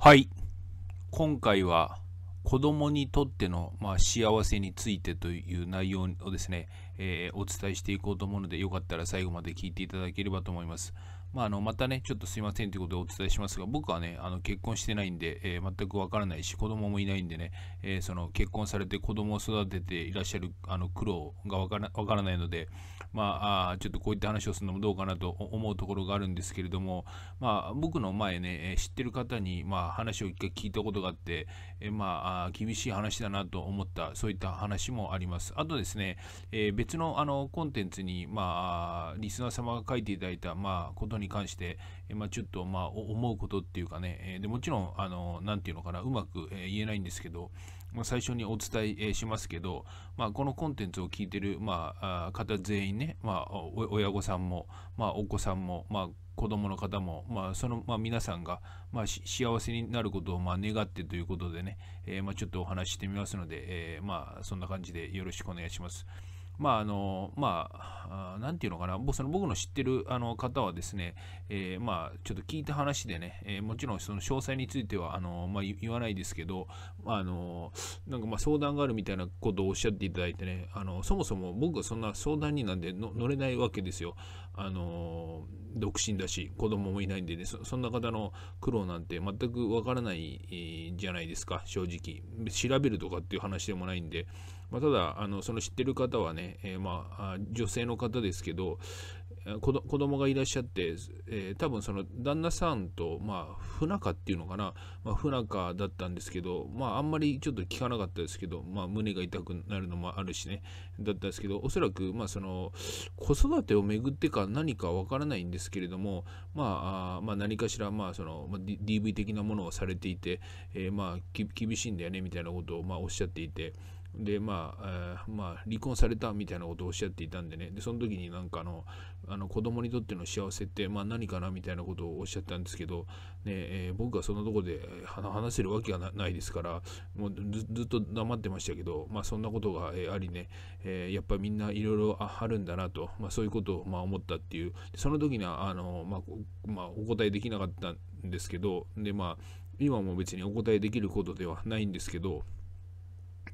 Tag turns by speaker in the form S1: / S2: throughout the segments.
S1: はい。今回は子供にとっての、まあ、幸せについてという内容をですね、えー、お伝えしていこうと思うので、よかったら最後まで聞いていただければと思います。まあ、あのまたね、ちょっとすいませんということでお伝えしますが、僕はね、あの結婚してないんで、えー、全くわからないし、子供もいないんでね、えー、その結婚されて子供を育てていらっしゃるあの苦労がわからからないので、まあちょっとこういった話をするのもどうかなと思うところがあるんですけれども、まあ、僕の前ね、知ってる方に、まあ、話を一回聞いたことがあって、えー、まあ厳しい話だなと思った、そういった話もあります。あとですね、え別のあのコンテンツに、まあ、リスナー様が書いていただいた、まあ、ことに関して、えまあ、ちょっとまあ思うことっていうかね、えでもちろん、あのなんていうのかな、うまく、え言えないんですけど、まあ、最初にお伝えしますけど、まあ、このコンテンツを聞いてる、まあ、方全員ね、まあ、親御さんも、まあ、お子さんも、まあ、子供の方も、まあ、その、まあ、皆さんが、まあ、幸せになることを、まあ、願ってということでね、えー、まあ、ちょっとお話してみますので、えー、まあ、そんな感じでよろしくお願いします。まああのまあ何て言うのかな僕その僕の知ってるあの方はですね、えー、まあちょっと聞いた話でね、えー、もちろんその詳細についてはあの、まあ、言わないですけど、まあ、あのなんかまあ相談があるみたいなことをおっしゃっていただいてねあのそもそも僕はそんな相談になんで乗れないわけですよあの独身だし子供もいないんでねそんな方の苦労なんて全くわからないじゃないですか正直調べるとかっていう話でもないんで、まあ、ただあのその知ってる方はねえー、まあ、女性の方ですけど、子供がいらっしゃって、えー、多分その旦那さんと、まあ、不仲っていうのかな、まあ、不仲だったんですけど、まあ、あんまりちょっと聞かなかったですけど、まあ、胸が痛くなるのもあるしね、だったんですけど、おそらく、まあ、その、子育てをめぐってか何かわからないんですけれども、まあ、まあ、何かしら、まあ、その、まあ、DV 的なものをされていて、えー、まあ、厳しいんだよね、みたいなことを、まあ、おっしゃっていて、でまあ、えー、まあ、離婚されたみたいなことをおっしゃっていたんでねでその時になんかあのあの子供にとっての幸せって、まあ、何かなみたいなことをおっしゃったんですけど、ねえー、僕がそんなとこで話せるわけがないですからもうずっと黙ってましたけど、まあ、そんなことが、えありね、えー、やっぱりみんないろいろあるんだなと、まあ、そういうことを、まあ、思ったっていうその時にはあの、まあまあ、お答えできなかったんですけどで、まあ、今も別にお答えできることではないんですけど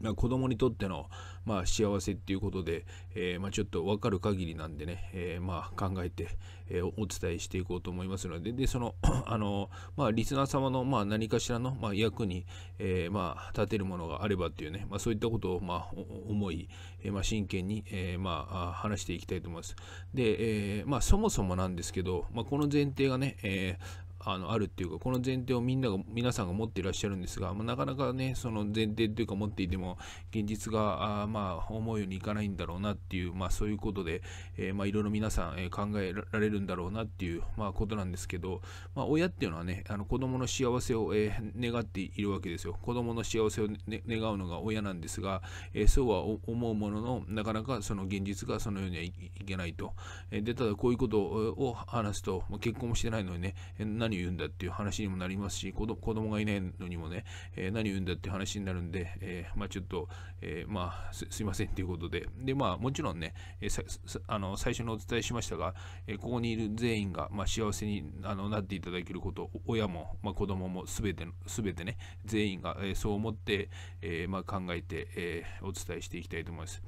S1: まあ、子供にとっての、まあ、幸せっていうことで、えー、まあ、ちょっと分かる限りなんでね、えー、まあ、考えて、えー、お伝えしていこうと思いますので、で、その、あの、まあ、リスナー様の、まあ、何かしらの、まあ、役に、えまあ、立てるものがあればっていうね、まあ、そういったことを、まあ、思い、えまあ、真剣に、えまあ、話していきたいと思います。で、えまあ、そもそもなんですけど、まあ、この前提がね、えあのあるっていうかこの前提をみんなが皆さんが持っていらっしゃるんですが、まあ、なかなかねその前提というか持っていても現実があまあ思うようにいかないんだろうなっていう、まあ、そういうことで、えー、まあいろいろ皆さん、え考えられるんだろうなっていう、まあ、ことなんですけど、まあ、親っていうのはねあの子供の幸せを、えー、願っているわけですよ子供の幸せを、ね、願うのが親なんですが、えー、そうは思うもののなかなかその現実がそのようにはいけないと、えでただこういうことを話すと、ま結婚もしてないのにね何何を言うんだっていう話にもなりますし、子供がいないのにもね、えー、何を言うんだって話になるんで、えー、まあちょっと、えー、まあすいませんということで、で、まあもちろんね、えー、あの最初にお伝えしましたが、えここにいる全員が、まあ、幸せにあのなっていただけること、親も、まあ、子供もすべて、すべてね、全員が、えそう思って、えまあ、考えて、えお伝えしていきたいと思います。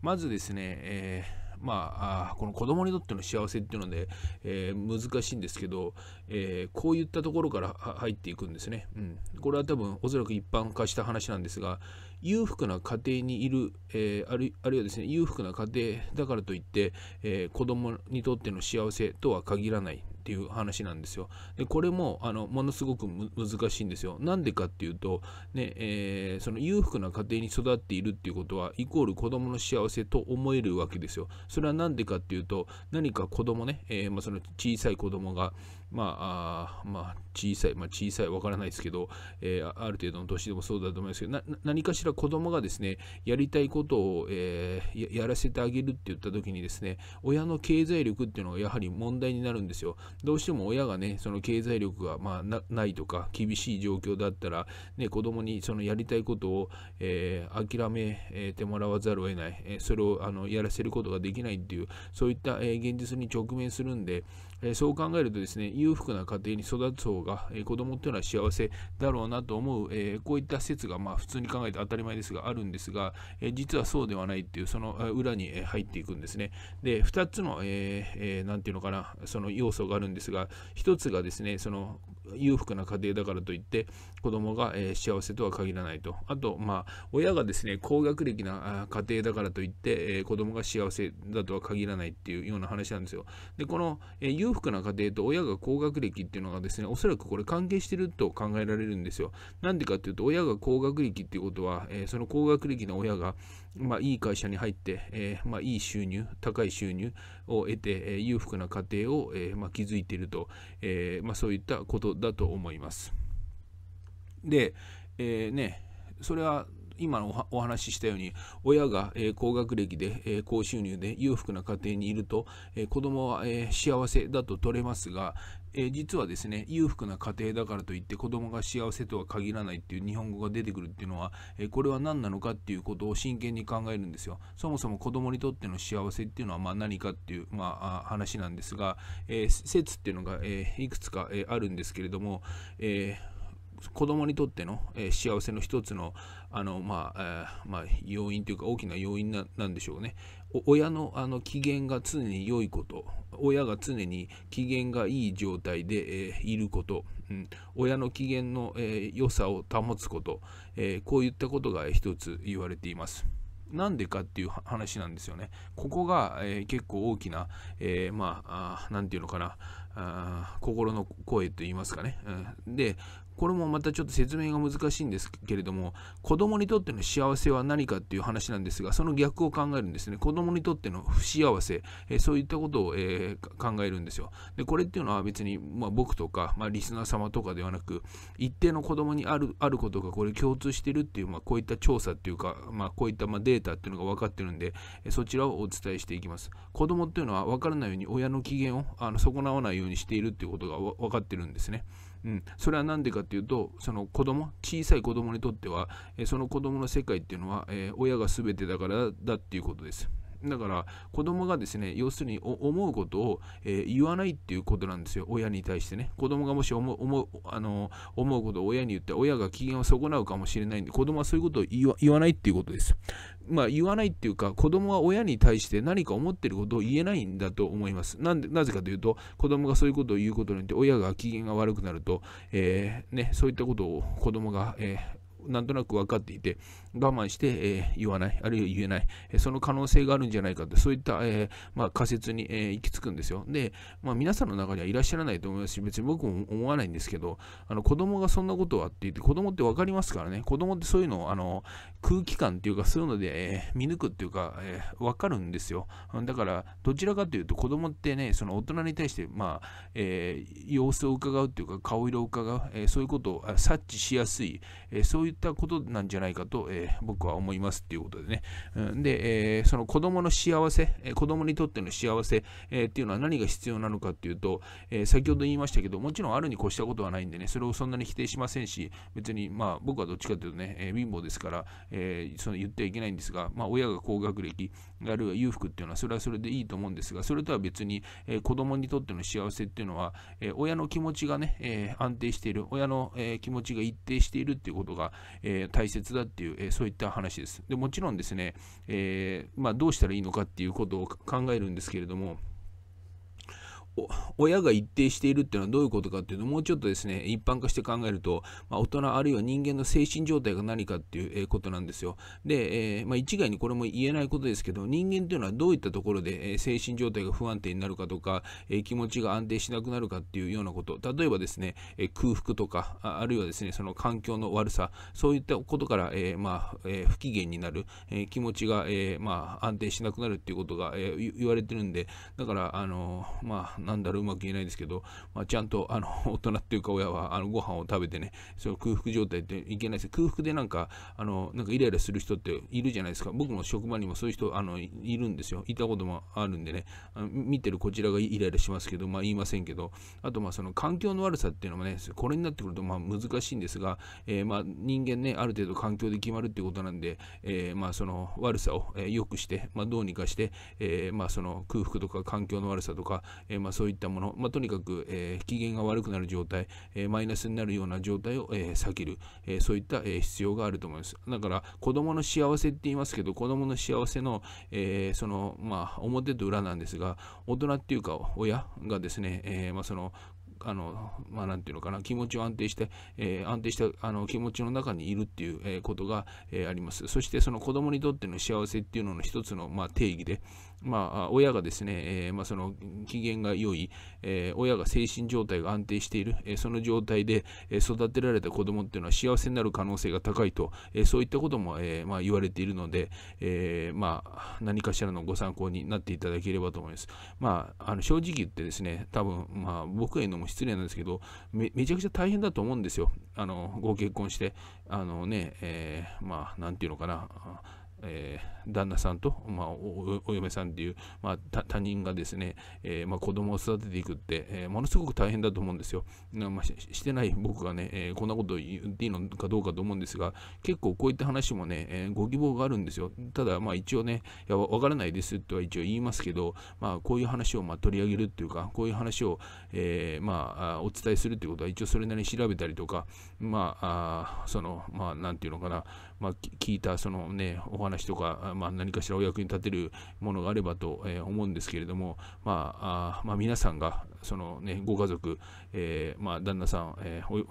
S1: まずですね、えーまあ、この子供にとっての幸せっていうので、えー、難しいんですけど、えー、こういったところから入っていくんですね。うん、これは多分おそらく一般化した話なんですが裕福な家庭にいる、えー、あるあるいはですね裕福な家庭だからといって、えー、子供にとっての幸せとは限らないっていう話なんですよ。でこれもあのものすごく難しいんですよ。なんでかっていうと、ねえー、その裕福な家庭に育っているっていうことはイコール子供の幸せと思えるわけですよ。それは何でかっていうと何か子供ね、えーまあ、その小さい子供がまあ、あまあ、小さい、まあ、小さい、わからないですけど、えー、ある程度の年でもそうだと思いますけど、何かしら子供がですね、やりたいことを、えー、やらせてあげるって言った時にですね、親の経済力っていうのがやはり問題になるんですよ。どうしても親がね、その経済力が、まあ、ないとか、厳しい状況だったら、ね、子供にそのやりたいことを、えー、諦めてもらわざるを得ない、それをあのやらせることができないっていう、そういった、え現実に直面するんで、えそう考えるとですね、裕福な家庭に育つ方が、え子供っていうのは幸せだろうなと思う、えこういった説が、まあ、普通に考えて当たり前ですが、あるんですが、え実はそうではないっていう、その裏に入っていくんですね。で、2つの、えー、ていうのかな、その要素があるんですが、1つがですね、その裕福な家庭だからといって、子供が、え幸せとは限らないと。あと、まあ、親がですね、高学歴な家庭だからといって、えー、子供が幸せだとは限らないっていうような話なんですよ。で、この、えー裕福な家庭と親が高学歴っていうのがですね、おそらくこれ関係してると考えられるんですよ。なんでかっていうと、親が高学歴っていうことは、えー、その高学歴の親が、まあ、いい会社に入って、えー、まあ、いい収入、高い収入を得て、えー、裕福な家庭を、えまあ、築いていると、えまあ、そういったことだと思います。で、えね、それは今のお話ししたように親が、え高学歴で、え高収入で裕福な家庭にいると、え子供は、え幸せだと取れますが、え実はですね裕福な家庭だからといって子供が幸せとは限らないっていう日本語が出てくるっていうのは、えこれは何なのかっていうことを真剣に考えるんですよそもそも子供にとっての幸せっていうのはまあ何かっていう、まあ、話なんですが、え説っていうのが、えいくつか、えあるんですけれども、え子供にとっての、えー、幸せの一つのあの、まあえー、まあ、要因というか大きな要因なんでしょうね。親のあの機嫌が常に良いこと親が常に機嫌がいい状態で、えー、いること、うん、親の機嫌の、え良さを保つこと、えこういったことが一つ言われています。なんでかっていう話なんですよね。ここが、えー、結構大きな、えー、まあ、何て言うのかな、あ心の声と言いますかね、うん。で、これもまたちょっと説明が難しいんですけれども、子供にとっての幸せは何かっていう話なんですが、その逆を考えるんですね。子供にとっての不幸せ、えー、そういったことを、えー、考えるんですよ。で、これっていうのは別に、まあ、僕とか、まあ、リスナー様とかではなく、一定の子供にあるあることがこれ共通してるっていう、まあ、こういった調査っていうか、まあ、こういった、まあ、データータっていうのが分かってるんで、そちらをお伝えしていきます。子供っていうのは分からないように親の機嫌をあの損なわないようにしているっていうことが分かってるんですね。うん、それは何でかっていうとその子供小さい子供にとっては、えその子供の世界っていうのは、え親が全てだからだっていうことです。だから子供がですね、要するに思うことを、えー、言わないっていうことなんですよ、親に対してね。子供がもし思うあの思うことを親に言って、親が機嫌を損なうかもしれないんで、子供はそういうことを言わないっていうことです。まあ、言わないっていうか、子供は親に対して何か思ってることを言えないんだと思います。なんでなぜかというと、子供がそういうことを言うことによって、親が機嫌が悪くなると、えー、ね、そういったことを子供が、えーなんとなく分かっていて、我慢して、えー、言わない、あるいは言えない、えその可能性があるんじゃないかって、そういった、えー、まあ、仮説に、えー、行き着くんですよ。で、まあ、皆さんの中にはいらっしゃらないと思いますし、別に僕も思わないんですけど、あの子供がそんなことはって言って、子供って分かりますからね、子供ってそういうのをあの空気感っていうか、そういうので、え見抜くっていうか、え分かるんですよ。だから、どちらかというと、子供ってね、その大人に対して、まあ、え様子を伺うっていうか、顔色を伺う、えそういうことを察知しやすい、えそういういったことなんじゃないかと、えー、僕は思いますっていうことでね。うん、で、えー、その子供の幸せ、えー、子供にとっての幸せ、えっていうのは何が必要なのかっていうと、え先ほど言いましたけど、もちろんあるに越したことはないんでね、それをそんなに否定しませんし、別に、まあ僕はどっちかというとね、え貧乏ですから、えその言ってはいけないんですが、まあ親が高学歴、あるいは裕福っていうのはそれはそれでいいと思うんですが、それとは別に、え子供にとっての幸せっていうのは、え親の気持ちがね、え安定している、親の、え気持ちが一定しているっていうことが、えー、大切だっていう、えー、そういった話です。でもちろんですね、えーまあ、どうしたらいいのかっていうことを考えるんですけれども、親が一定しているっていうのはどういうことかっていうともうちょっとですね一般化して考えると、まあ、大人あるいは人間の精神状態が何かっていうことなんですよで、えー、まあ、一概にこれも言えないことですけど人間というのはどういったところで精神状態が不安定になるかとか気持ちが安定しなくなるかっていうようなこと例えばですね空腹とかあるいはですねその環境の悪さそういったことから、えー、まあ、えー、不機嫌になる、え気持ちが、えまあ、安定しなくなるっていうことが、え言われてるんでだからあのまあなんだろう、うまく言えないですけど、まあ、ちゃんと、あの、大人っていうか親は、あの、ご飯を食べてね、その空腹状態っていけないです。空腹でなんか、あの、なんかイライラする人っているじゃないですか。僕も職場にもそういう人、あの、いるんですよ。いたこともあるんでね、あの見てるこちらがイライラしますけど、まあ言いませんけど、あと、まあその環境の悪さっていうのもね、これになってくると、まあ難しいんですが、えー、まあ人間ね、ある程度環境で決まるっていうことなんで、えー、まあその悪さを良くして、まあどうにかして、えー、まあその空腹とか環境の悪さとか、えー、ままあ、そういったもの、まあ、とにかく、えー、機嫌が悪くなる状態、えー、マイナスになるような状態を、えー、避ける、えー、そういった、えー、必要があると思います。だから子供の幸せって言いますけど、子供の幸せの、えー、その、まあ、表と裏なんですが、大人っていうか親がですね、えー、まあ、そのあの、まあ、なんていうのかな、気持ちを安定して、えー、安定したあの気持ちの中にいるっていう、えー、ことが、えー、あります。そして、その子供にとっての幸せっていうのの一つの、まあ、定義で、まあ、親がですね、えー、まあ、その機嫌が良い、えー、親が精神状態が安定している、えー、その状態で育てられた子供っていうのは幸せになる可能性が高いと、えそういったことも、えまあ、言われているので、えまあ、何かしらのご参考になっていただければと思います。まあ、あの正直言ってですね、多分、まあ、僕へのも失礼なんですけどめ、めちゃくちゃ大変だと思うんですよ。あのご結婚して、あのね、えまあ、なんていうのかな。えー、旦那さんと、まあ、お嫁さんっていう、まあ、他人がですね、えーまあ、子供を育てていくって、えー、ものすごく大変だと思うんですよ。まあ、ししてない僕がね、えー、こんなこと言っていいのかどうかと思うんですが、結構こういった話もね、えー、ご希望があるんですよ。ただ、まあ、一応ね、わからないですとは一応言いますけど、まあ、こういう話をまあ取り上げるっていうか、こういう話を、えーまあ、お伝えするっていうことは、一応それなりに調べたりとか、まあ、あその、まあ、なんていうのかな、まあ、聞いたその、ね、お話とか、まあ、何かしらお役に立てるものがあればと、えー、思うんですけれども、まあ、あまあ、皆さんがその、ね、ご家族、えー、まあ、旦那さん、えー、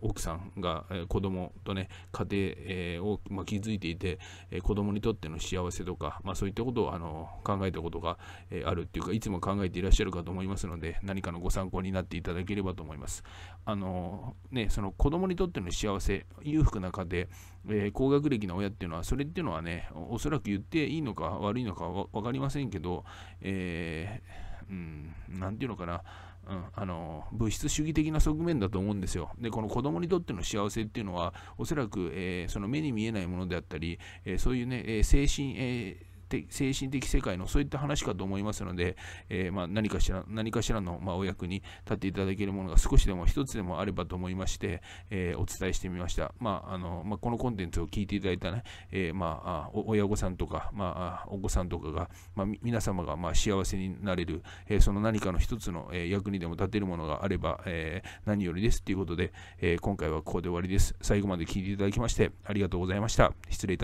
S1: 奥さんが、えー、子供と、ね、家庭、えー、を、まあ、築いていて、えー、子供にとっての幸せとか、まあ、そういったことをあの考えたことが、えー、あるっていうかいつも考えていらっしゃるかと思いますので何かのご参考になっていただければと思います。あのね、その子供にとっての幸せ、裕福な家庭、えー、高学歴の親っていうのは、それっていうのはね、おそらく言っていいのか悪いのか分かりませんけど、えー、うん、なんていうのかな、うん、あの物質主義的な側面だと思うんですよ。で、この子供にとっての幸せっていうのは、おそらく、えー、その目に見えないものであったり、えー、そういうね、えー、精神、えー精神的世界のそういった話かと思いますので、えー、まあ、何かしら何かしらの、まお役に立っていただけるものが少しでも一つでもあればと思いまして、えー、お伝えしてみました。まあのまこのコンテンツを聞いていただいたね、えー、ま親御さんとか、まあ、お子さんとかが、ま皆様がま幸せになれる、えその何かの一つの、え役にでも立てるものがあれば、え何よりですということで、え今回はここで終わりです。最後まで聞いていただきましてありがとうございました。失礼いたします。